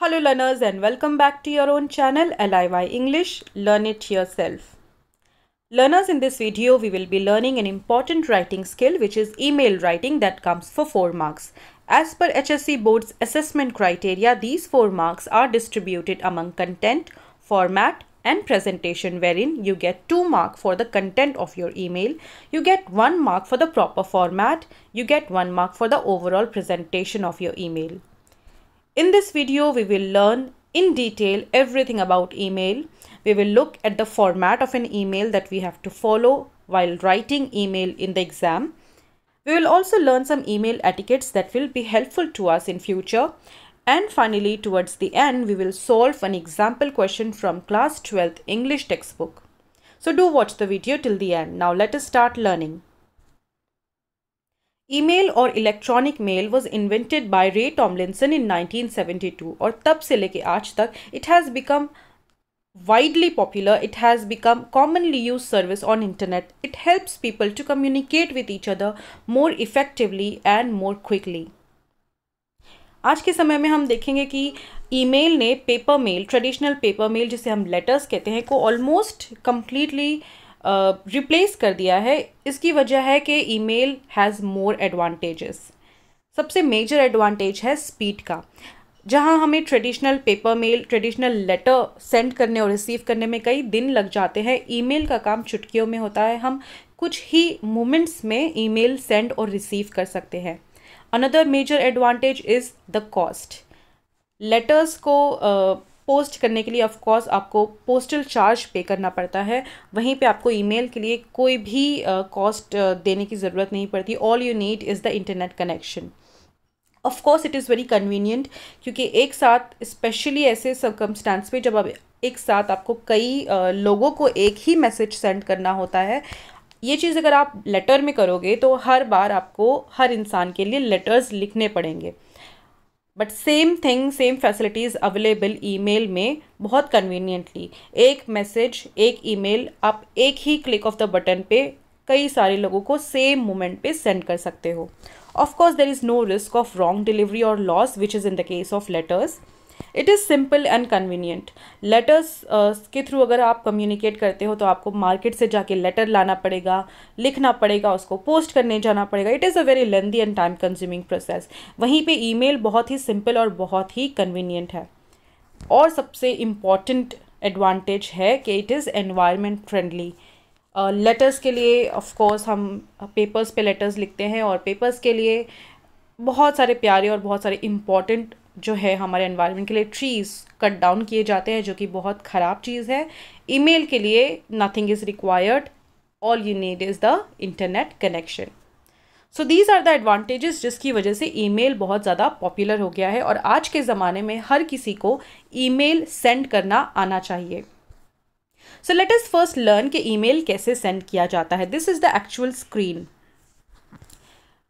Hello learners and welcome back to your own channel LIY English Learn It Yourself. Learners in this video we will be learning an important writing skill which is email writing that comes for 4 marks. As per HSC board's assessment criteria these 4 marks are distributed among content, format and presentation wherein you get 2 mark for the content of your email, you get 1 mark for the proper format, you get 1 mark for the overall presentation of your email. In this video, we will learn in detail everything about email. We will look at the format of an email that we have to follow while writing email in the exam. We will also learn some email etiquettes that will be helpful to us in future. And finally, towards the end, we will solve an example question from class 12th English textbook. So do watch the video till the end. Now let us start learning. Email और electronic mail was invented by Ray Tomlinson in 1972 और तब से लेके आज तक it has become widely popular it has become commonly used service on internet it helps people to communicate with each other more effectively and more quickly आज के समय में हम देखेंगे कि ईमेल ने paper mail traditional paper mail जिसे हम लेटर्स कहते हैं को ऑलमोस्ट कम्प्लीटली रिप्लेस कर दिया है इसकी वजह है कि ईमेल हैज़ मोर एडवांटेजेस सबसे मेजर एडवांटेज है स्पीड का जहाँ हमें traditional paper mail traditional letter send करने और रिसीव करने में कई दिन लग जाते हैं ईमेल का काम चुटकियों में होता है हम कुछ ही मोमेंट्स में ईमेल सेंड और रिसीव कर सकते हैं another major advantage is the cost letters को पोस्ट करने के लिए ऑफ़ आपको पोस्टल चार्ज पे करना पड़ता है वहीं पे आपको ईमेल के लिए कोई भी कॉस्ट uh, uh, देने की ज़रूरत नहीं पड़ती all you need is the internet connection of course it is very convenient क्योंकि एक साथ स्पेशली ऐसे सर्कमस्टांस में जब आप एक साथ आपको कई uh, लोगों को एक ही मैसेज सेंड करना होता है ये चीज़ अगर आप लेटर में करोगे तो हर बार आपको हर इंसान के लिए लेटर्स लिखने पड़ेंगे but same thing same facilities available email में बहुत कन्वीनियंटली एक मैसेज एक ईमेल आप एक ही क्लिक ऑफ द बटन पे कई सारे लोगों को सेम मोमेंट पे सेंड कर सकते हो of course there is no risk of wrong delivery और loss which is in the case of letters it is simple and convenient letters के थ्रू अगर आप कम्युनिकेट करते हो तो आपको मार्केट से जाके लेटर लाना पड़ेगा लिखना पड़ेगा उसको पोस्ट करने जाना पड़ेगा it is a very lengthy and time consuming process वहीं पे ईमेल बहुत ही सिंपल और बहुत ही कन्वीनियंट है और सबसे इम्पॉर्टेंट एडवांटेज है कि it is environment friendly letters के लिए ऑफ कोर्स हम पेपर्स पे लेटर्स लिखते हैं और पेपर्स के लिए बहुत सारे प्यारे और बहुत सारे इम्पॉर्टेंट जो है हमारे एनवायरनमेंट के लिए ट्रीज़ कट डाउन किए जाते हैं जो कि बहुत ख़राब चीज़ है ईमेल के लिए nothing is required all you need is the internet connection so these are the advantages जिसकी वजह से ईमेल बहुत ज़्यादा पॉपुलर हो गया है और आज के ज़माने में हर किसी को ईमेल सेंड करना आना चाहिए so let us first learn कि ईमेल कैसे सेंड किया जाता है this is the actual screen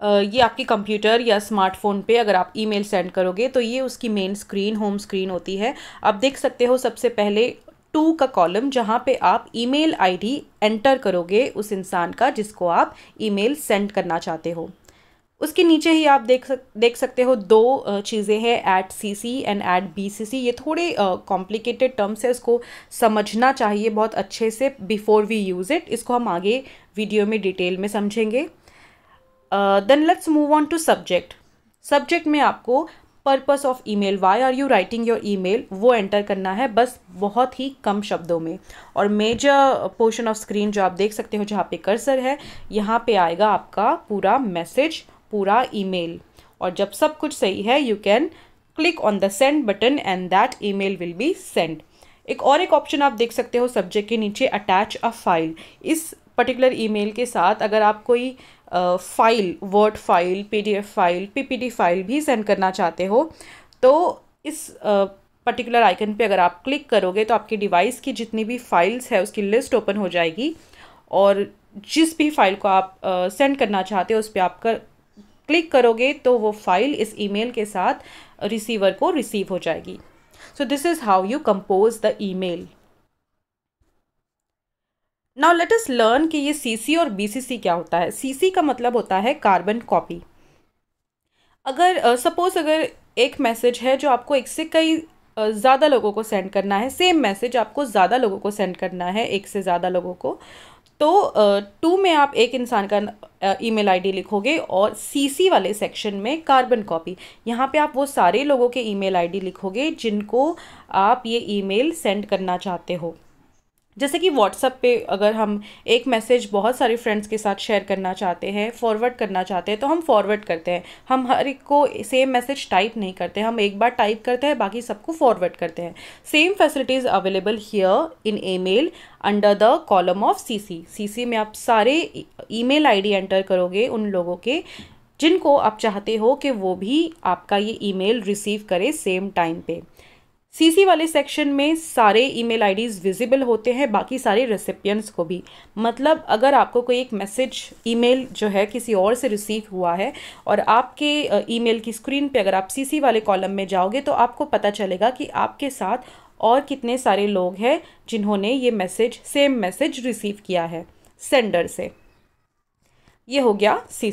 ये आपकी कंप्यूटर या स्मार्टफोन पे अगर आप ईमेल सेंड करोगे तो ये उसकी मेन स्क्रीन होम स्क्रीन होती है आप देख सकते हो सबसे पहले टू का कॉलम जहाँ पे आप ईमेल आईडी एंटर करोगे उस इंसान का जिसको आप ईमेल सेंड करना चाहते हो उसके नीचे ही आप देख सक देख सकते हो दो चीज़ें हैं at C C and at B C C ये थोड़े कॉम्प्लिकेटेड टर्म्स है इसको समझना चाहिए बहुत अच्छे से बिफोर वी यूज़ इट इसको हम आगे वीडियो में डिटेल में समझेंगे then let's move on to subject subject में आपको purpose of email why are you writing your email वो एंटर करना है बस बहुत ही कम शब्दों में और मेजर पोर्शन ऑफ स्क्रीन जो आप देख सकते हो जहाँ पे कर्सर है यहाँ पे आएगा आपका पूरा मैसेज पूरा ईमेल और जब सब कुछ सही है you can click on the send button and that email will be send एक और एक ऑप्शन आप देख सकते हो सब्जेक्ट के नीचे अटैच अ फाइल इस पर्टिकुलर ईमेल के साथ अगर आप कोई file word file PDF file PPT file भी सेंड करना चाहते हो तो इस पर्टिकुलर आइकन पे अगर आप क्लिक करोगे तो आपकी डिवाइस की जितनी भी फाइल्स है उसकी लिस्ट ओपन हो जाएगी और जिस भी फाइल को आप सेंड करना चाहते हो उस पर आप कर क्लिक करोगे तो वो फाइल इस ईमेल के साथ रिसीवर को रिसीव हो जाएगी so this is how you compose the email now let us learn कि ये सीसी और बीसीसी क्या होता है सीसी का मतलब होता है कार्बन कॉपी अगर सपोज़ uh, अगर एक मैसेज है जो आपको एक से कई ज़्यादा लोगों को सेंड करना है सेम मैसेज आपको ज़्यादा लोगों को सेंड करना है एक से ज़्यादा लोगों को तो टू में आप एक इंसान का ईमेल आईडी लिखोगे और सीसी वाले सेक्शन में कार्बन कॉपी यहाँ पे आप वो सारे लोगों के ईमेल आईडी लिखोगे जिनको आप ये ईमेल सेंड करना चाहते हो जैसे कि व्हाट्सएप पे अगर हम एक मैसेज बहुत सारे फ्रेंड्स के साथ शेयर करना चाहते हैं फॉरवर्ड करना चाहते हैं तो हम फॉरवर्ड करते हैं हम हर एक को सेम मैसेज टाइप नहीं करते हम एक बार टाइप करते हैं बाकी सबको फॉरवर्ड करते हैं same facilities available here in email under the column of CC CC में आप सारे ईमेल आईडी एंटर करोगे उन लोगों के जिनको आप चाहते हो कि वो भी आपका ये ईमेल रिसीव करे सेम टाइम पे सीसी वाले सेक्शन में सारे ईमेल आईडीज़ विजिबल होते हैं बाकी सारे रेसिपियंट्स को भी मतलब अगर आपको कोई एक मैसेज ईमेल जो है किसी और से रिसीव हुआ है और आपके ईमेल की स्क्रीन पे अगर आप सीसी वाले कॉलम में जाओगे तो आपको पता चलेगा कि आपके साथ और कितने सारे लोग हैं जिन्होंने ये मैसेज सेम मैसेज रिसीव किया है सेंडर से ये हो गया सी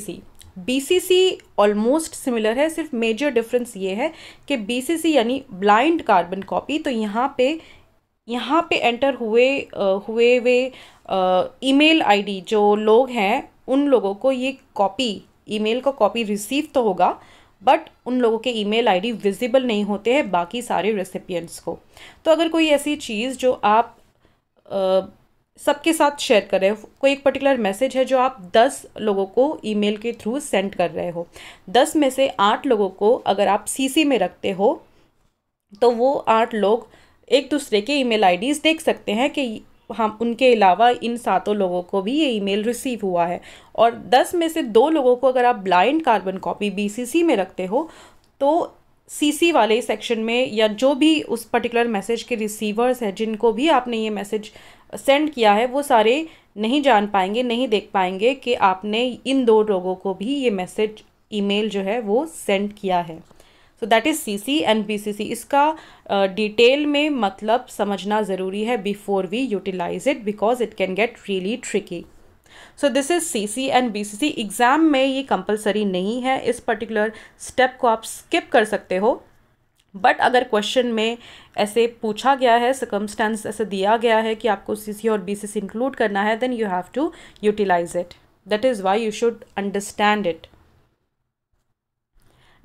बीसीसी ऑलमोस्ट सिमिलर है सिर्फ मेजर डिफरेंस ये है कि बीसीसी यानी ब्लाइंड कार्बन कॉपी तो यहाँ पे यहाँ पे एंटर हुए आ, हुए वे ईमेल आईडी जो लोग हैं उन लोगों को ये कॉपी ईमेल का कॉपी रिसीव तो होगा बट उन लोगों के ईमेल आईडी विजिबल नहीं होते हैं बाकी सारे रेसिपियंट्स को तो अगर कोई ऐसी चीज़ जो आप सबके साथ शेयर कर रहे हो कोई एक पर्टिकुलर मैसेज है जो आप दस लोगों को ईमेल के थ्रू सेंड कर रहे हो दस में से आठ लोगों को अगर आप सीसी में रखते हो तो वो आठ लोग एक दूसरे के ईमेल आईडीज़ देख सकते हैं कि हम उनके अलावा इन सातों लोगों को भी ये ईमेल रिसीव हुआ है और दस में से दो लोगों को अगर आप ब्लाइंड कार्बन कॉपी बी में रखते हो तो सीसी वाले सेक्शन में या जो भी उस पर्टिकुलर मैसेज के रिसीवर्स हैं जिनको भी आपने ये मैसेज सेंड किया है वो सारे नहीं जान पाएंगे नहीं देख पाएंगे कि आपने इन दो लोगों को भी ये मैसेज ईमेल जो है वो सेंड किया है so that is C C and B C C इसका डिटेल uh, में मतलब समझना ज़रूरी है before we utilize it because it can get really tricky so this is C C and B C C exam में ये compulsory नहीं है इस पर्टिकुलर स्टेप को आप स्किप कर सकते हो बट अगर क्वेश्चन में ऐसे पूछा गया है सकम्स्टांस ऐसे दिया गया है कि आपको सी और बी इंक्लूड करना है then you have to utilize it that is why you should understand it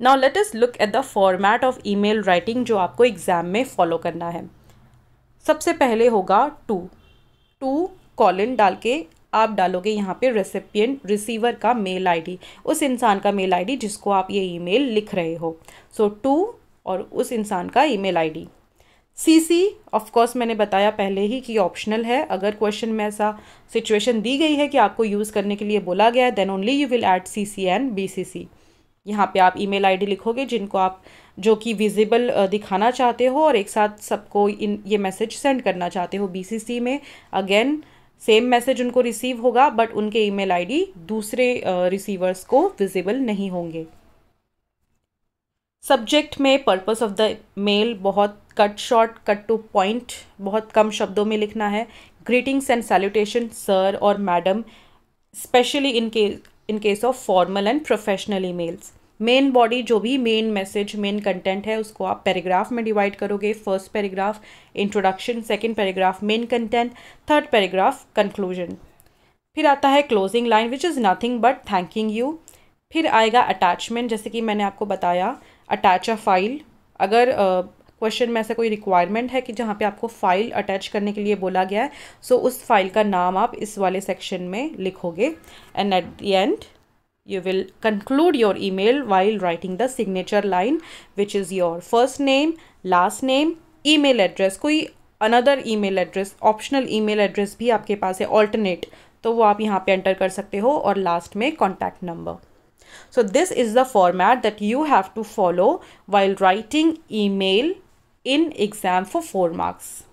now let us look at the format of email writing जो आपको एग्ज़ाम में फॉलो करना है सबसे पहले होगा टू टू कॉलिन डाल के आप डालोगे यहाँ पे रेसिपियंट रिसीवर का मेल आईडी उस इंसान का मेल आईडी जिसको आप ये ईमेल लिख रहे हो सो टू और उस इंसान का email ID CC of course मैंने बताया पहले ही कि ऑप्शनल है अगर क्वेश्चन में ऐसा सिचुएशन दी गई है कि आपको यूज़ करने के लिए बोला गया है then only you will add C C and B C C यहाँ पर आप ईमेल आईडी लिखोगे जिनको आप जो कि विजिबल दिखाना चाहते हो और एक साथ सबको इन ये मैसेज सेंड करना चाहते हो बी सी सी में अगेन सेम मैसेज उनको रिसीव होगा बट उनके ईमेल आईडी दूसरे रिसीवर्स को विजिबल नहीं होंगे सब्जेक्ट में पर्पस ऑफ द मेल बहुत cut short cut to point बहुत कम शब्दों में लिखना है ग्रीटिंग्स एंड सैल्यूटेशन सर और मैडम स्पेशली इन के in case of formal and professional emails main body जो भी मेन मैसेज मेन कंटेंट है उसको आप पैराग्राफ में डिवाइड करोगे first paragraph introduction second paragraph main content third paragraph conclusion फिर आता है closing line which is nothing but thanking you फिर आएगा अटैचमेंट जैसे कि मैंने आपको बताया अटैच अ फाइल अगर क्वेश्चन में ऐसा कोई रिक्वायरमेंट है कि जहाँ पे आपको फाइल अटैच करने के लिए बोला गया है सो उस फाइल का नाम आप इस वाले सेक्शन में लिखोगे and at the end you will conclude your email while writing the signature line which is your first name last name email address कोई another email address optional email address भी आपके पास है alternate तो वो आप यहाँ पे enter कर सकते हो और लास्ट में contact number So this is the format that you have to follow while writing email in exam for 4 marks.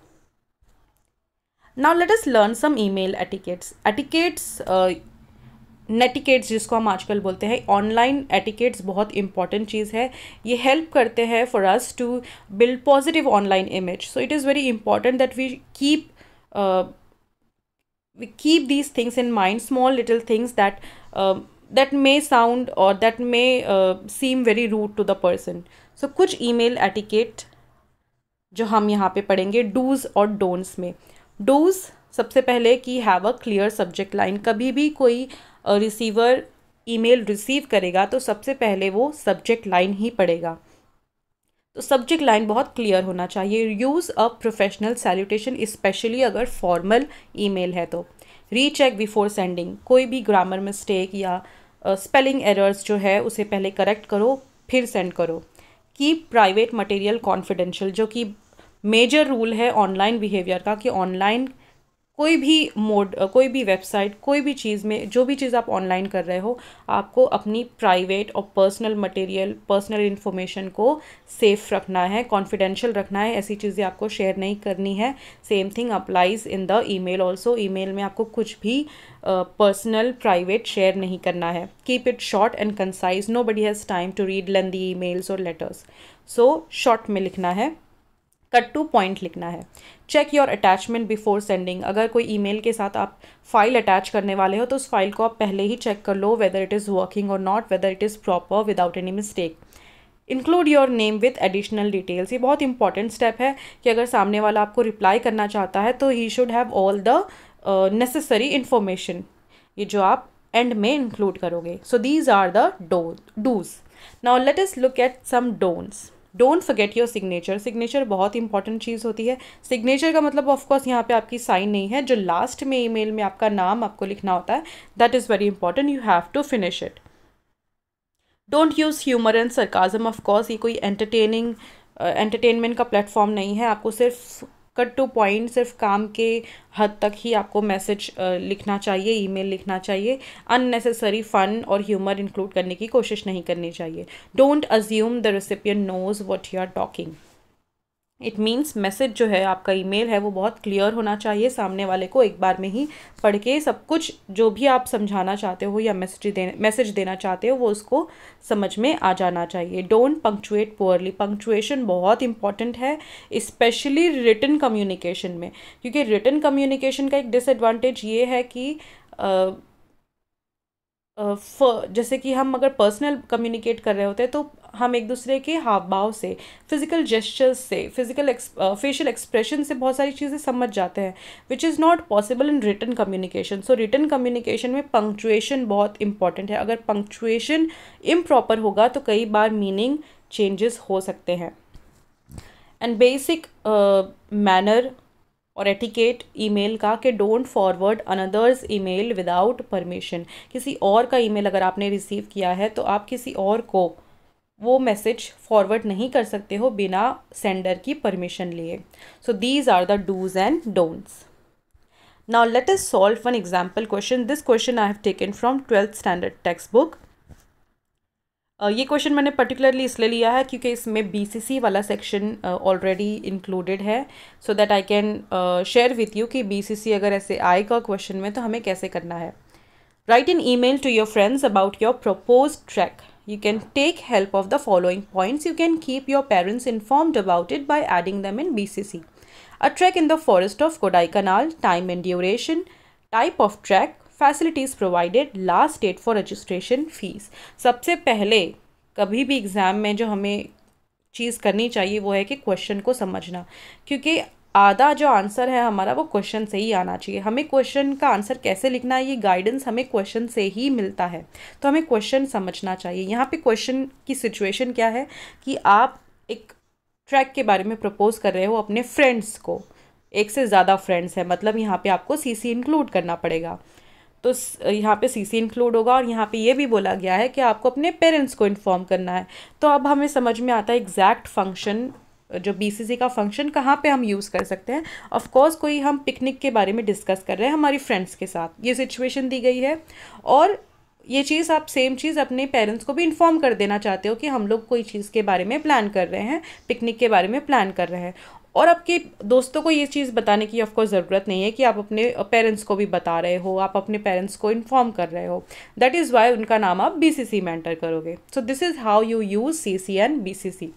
Now let us learn some email etiquettes. Etiquettes, uh, netiquettes जिसको हम आजकल बोलते हैं, online etiquettes बहुत important चीज़ है. ये help करते हैं for us to build positive online image. So it is very important that we keep uh, we keep these things in mind. Small little things that uh, that may sound और that may seem very rude to the person so कुछ ई mail etiquette जो हम यहाँ पे पढ़ेंगे dos और don'ts में dos सबसे पहले कि have a clear subject line कभी भी कोई रिसीवर ई मेल रिसीव करेगा तो सबसे पहले वो सब्जेक्ट लाइन ही पढ़ेगा तो सब्जेक्ट लाइन बहुत क्लियर होना चाहिए use a professional salutation especially अगर फॉर्मल ई मेल है तो रीचेक बिफोर सेंडिंग कोई भी ग्रामर मिस्टेक या स्पेलिंग एरर्स जो है उसे पहले करेक्ट करो फिर सेंड करो कीप प्राइवेट मटेरियल कॉन्फिडेंशियल जो कि मेजर रूल है ऑनलाइन बिहेवियर का कि ऑनलाइन कोई भी मोड कोई भी वेबसाइट कोई भी चीज़ में जो भी चीज़ आप ऑनलाइन कर रहे हो आपको अपनी प्राइवेट और पर्सनल मटेरियल पर्सनल इन्फॉर्मेशन को सेफ रखना है कॉन्फिडेंशियल रखना है ऐसी चीज़ें आपको शेयर नहीं करनी है same thing applies in the email also email में आपको कुछ भी पर्सनल प्राइवेट शेयर नहीं करना है keep it short and concise nobody has time to read lengthy emails और लेटर्स सो शॉर्ट में लिखना है कट टू पॉइंट लिखना है check your attachment before sending अगर कोई ईमेल के साथ आप फाइल अटैच करने वाले हो तो उस फाइल को आप पहले ही चेक कर लो वेदर इट इज़ वर्किंग और not whether it is proper without any mistake include your name with additional details ये बहुत इंपॉर्टेंट स्टेप है कि अगर सामने वाला आपको रिप्लाई करना चाहता है तो ही should have all the necessary information ये जो आप एंड में इंक्लूड करोगे so these are the do dos now let us look at some don'ts don't forget your signature signature बहुत इंपॉर्टेंट चीज़ होती है सिग्नेचर का मतलब ऑफकोर्स यहाँ पे आपकी साइन नहीं है जो लास्ट में ईमेल में आपका नाम आपको लिखना होता है that is very important you have to finish it don't use humour and sarcasm of course ये कोई एंटरटेनिंग एंटरटेनमेंट uh, का प्लेटफॉर्म नहीं है आपको सिर्फ कट टू पॉइंट सिर्फ काम के हद तक ही आपको मैसेज लिखना चाहिए ईमेल लिखना चाहिए अननेसेसरी फ़न और ह्यूमर इंक्लूड करने की कोशिश नहीं करनी चाहिए don't assume the recipient knows what you are talking it means message जो है आपका ईमेल है वो बहुत क्लियर होना चाहिए सामने वाले को एक बार में ही पढ़ के सब कुछ जो भी आप समझाना चाहते हो या मैसेज देना मैसेज देना चाहते हो वो उसको समझ में आ जाना चाहिए डोंट पंक्चुएट पुअरली पंक्चुएशन बहुत इंपॉर्टेंट है इस्पेशली रिटर्न कम्युनिकेशन में क्योंकि रिटर्न कम्युनिकेशन का एक डिसएडवांटेज ये है कि uh, जैसे कि हम अगर पर्सनल कम्युनिकेट कर रहे होते हैं तो हम एक दूसरे के हाव भाव से फिज़िकल जेस्चर्स से फिज़िकल फेशियल एक्सप्रेशन से बहुत सारी चीज़ें समझ जाते हैं which is not possible in written communication so written communication में पंक्चुएशन बहुत इंपॉर्टेंट है अगर पंक्चुएशन इम्प्रॉपर होगा तो कई बार मीनिंग चेंजेस हो सकते हैं एंड बेसिक मैनर और एटिकेट ईमेल का कि don't forward another's email without permission किसी और का ईमेल अगर आपने रिसीव किया है तो आप किसी और को वो मैसेज फॉरवर्ड नहीं कर सकते हो बिना सेंडर की परमिशन लिए so these are the dos and don'ts now let us solve one example question this question I have taken from twelfth standard text book ये क्वेश्चन मैंने पर्टिकुलरली इसलिए लिया है क्योंकि इसमें बीसीसी वाला सेक्शन ऑलरेडी इंक्लूडेड है so that I can share with you कि बीसीसी अगर ऐसे आएगा क्वेश्चन में तो हमें कैसे करना है write in email to your friends about your proposed trek you can take help of the following points you can keep your parents informed about it by adding them in B C C a trek in the forest of Kodaikanal time and duration type of trek facilities provided last date for registration fees सबसे पहले कभी भी exam में जो हमें चीज़ करनी चाहिए वो है कि क्वेश्चन को समझना क्योंकि आधा जो आंसर है हमारा वो क्वेश्चन से ही आना चाहिए हमें क्वेश्चन का आंसर कैसे लिखना है ये गाइडेंस हमें क्वेश्चन से ही मिलता है तो हमें क्वेश्चन समझना चाहिए यहाँ पे क्वेश्चन की सिचुएशन क्या है कि आप एक ट्रैक के बारे में प्रपोज कर रहे हो अपने फ्रेंड्स को एक से ज़्यादा फ्रेंड्स हैं मतलब यहाँ पे आपको सीसी इंक्लूड करना पड़ेगा तो यहाँ पे सी सी इंक्लूड होगा और यहाँ पे ये भी बोला गया है कि आपको अपने पेरेंट्स को इन्फॉर्म करना है तो अब हमें समझ में आता है एग्जैक्ट फंक्शन जो बीसीसी का फंक्शन कहाँ पे हम यूज़ कर सकते हैं ऑफ कोर्स कोई हम पिकनिक के बारे में डिस्कस कर रहे हैं हमारी फ्रेंड्स के साथ ये सिचुएशन दी गई है और ये चीज़ आप सेम चीज़ अपने पेरेंट्स को भी इन्फॉर्म कर देना चाहते हो कि हम लोग कोई चीज़ के बारे में प्लान कर रहे हैं पिकनिक के बारे में प्लान कर रहे हैं और आपके दोस्तों को ये चीज़ बताने की ऑफकोर्स ज़रूरत नहीं है कि आप अपने पेरेंट्स को भी बता रहे हो आप अपने पेरेंट्स को इन्फॉर्म कर रहे हो दैट इज़ वाई उनका नाम आप बी सी सी में एंटर करोगे so this is how you use C C and B C C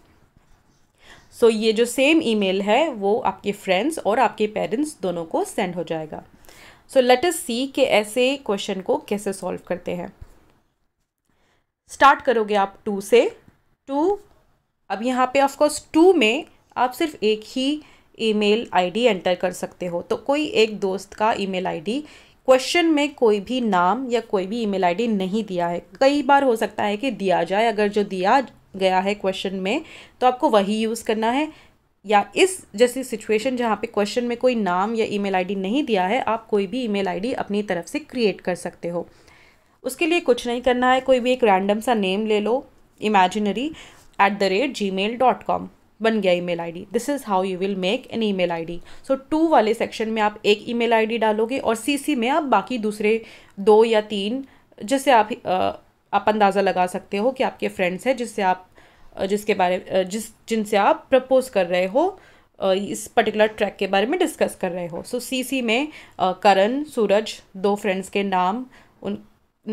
so ये जो सेम ईमेल है वो आपके फ्रेंड्स और आपके पेरेंट्स दोनों को सेंड हो जाएगा सो लेट अस सी के ऐसे क्वेश्चन को कैसे सॉल्व करते हैं स्टार्ट करोगे आप टू से टू अब यहाँ पे ऑफकोर्स टू में आप सिर्फ एक ही ईमेल आईडी एंटर कर सकते हो तो कोई एक दोस्त का ईमेल आईडी क्वेश्चन में कोई भी नाम या कोई भी ईमेल आईडी नहीं दिया है कई बार हो सकता है कि दिया जाए अगर जो दिया गया है क्वेश्चन में तो आपको वही यूज़ करना है या इस जैसी सिचुएशन जहाँ पे क्वेश्चन में कोई नाम या ईमेल आईडी नहीं दिया है आप कोई भी ईमेल आईडी अपनी तरफ से क्रिएट कर सकते हो उसके लिए कुछ नहीं करना है कोई भी एक रैंडम सा नेम ले लो imaginary at the rate Gmail dot com बन गया email ID this is how you will make an email ID so to वाले सेक्शन में आप एक ईमेल आईडी डालोगे और सीसी में आप बाकी दूसरे दो या तीन जिससे आप आप अंदाज़ा लगा सकते हो कि आपके फ्रेंड्स हैं जिससे आप जिसके बारे जिस जिनसे आप प्रपोज कर रहे हो इस पर्टिकुलर ट्रैक के बारे में डिस्कस कर रहे हो सो so, सीसी में करण सूरज दो फ्रेंड्स के नाम उन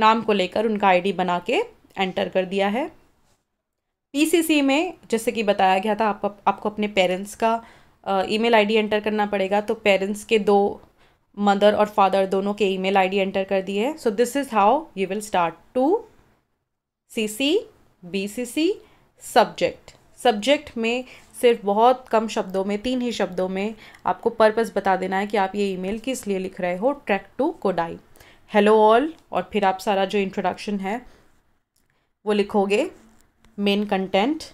नाम को लेकर उनका आईडी बना के एंटर कर दिया है पीसीसी में जैसे कि बताया गया था आप, आपको अपने पेरेंट्स का ईमेल आईडी एंटर करना पड़ेगा तो पेरेंट्स के दो मदर और फादर दोनों के ईमेल आईडी एंटर कर दिए so this is how you will start to C C B C C subject subject में सिर्फ बहुत कम शब्दों में तीन ही शब्दों में आपको पर्पस बता देना है कि आप ये ईमेल किस लिए लिख रहे हो trek to Kodai hello all और फिर आप सारा जो इंट्रोडक्शन है वो लिखोगे main content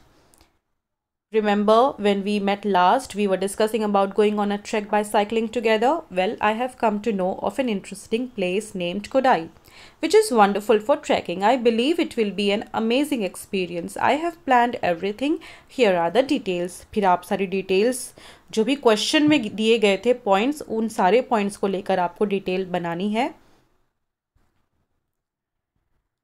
Remember when we met last, we were discussing about going on a trek by cycling together. Well, I have come to know of an interesting place named Kodai, which is wonderful for trekking. I believe it will be an amazing experience. I have planned everything. Here are the details. phir aap sari details jo bhi question mein diye gaye the points, un sare points ko lekar aapko detail banani hai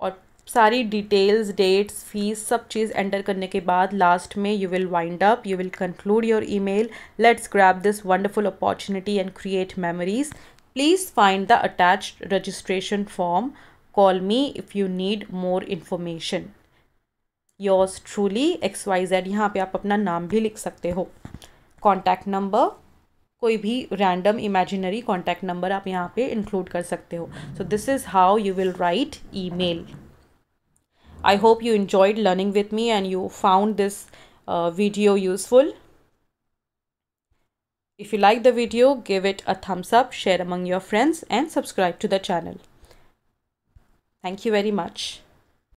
aur सारी details dates fees सब चीज़ enter करने के बाद last में you will wind up you will conclude your email let's grab this wonderful opportunity and create memories please find the attached registration form call me if you need more information yours truly X Y Z यहाँ पर आप अपना नाम भी लिख सकते हो contact number कोई भी रैंडम इमेजिनरी कॉन्टैक्ट नंबर आप यहाँ पर इंक्लूड कर सकते हो so this is how you will write email I hope you enjoyed learning with me and you found this uh, video useful. If you like the video, give it a thumbs up, share among your friends and subscribe to the channel. Thank you very much.